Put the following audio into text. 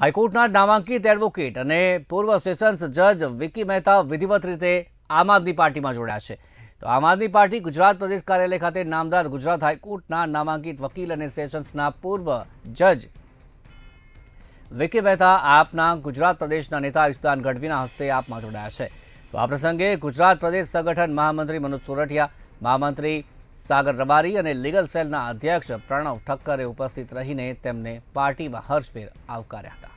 હાઈકોર્ટના નામાંકિત એડવોકેટ અને પૂર્વ સેશન્સ જજ વિકી મહેતા વિધિવત રીતે આમ આદમી પાર્ટીમાં જોડ્યા છે તો આમ આદમી પાર્ટી ગુજરાત પ્રદેશ કાર્યાલય ખાતે નામદાર ગુજરાત હાઈકોર્ટના નામાંકિત વકીલ અને સેશન્સના પૂર્વ જજ વિકી મહેતા આપના ગુજરાત પ્રદેશના નેતા યુસદાન ગઢવીના હસ્તે આપમાં જોડાયા છે તો આ પ્રસંગે ગુજરાત પ્રદેશ સંગઠન મહામંત્રી મનોજ સોરઠિયા મહામંત્રી સાગર રબારી અને લીગલ સેલના અધ્યક્ષ પ્રણવ ઠક્કરે ઉપસ્થિત રહીને તેમને પાર્ટીમાં હર્ષભેર આવકાર્યા હતા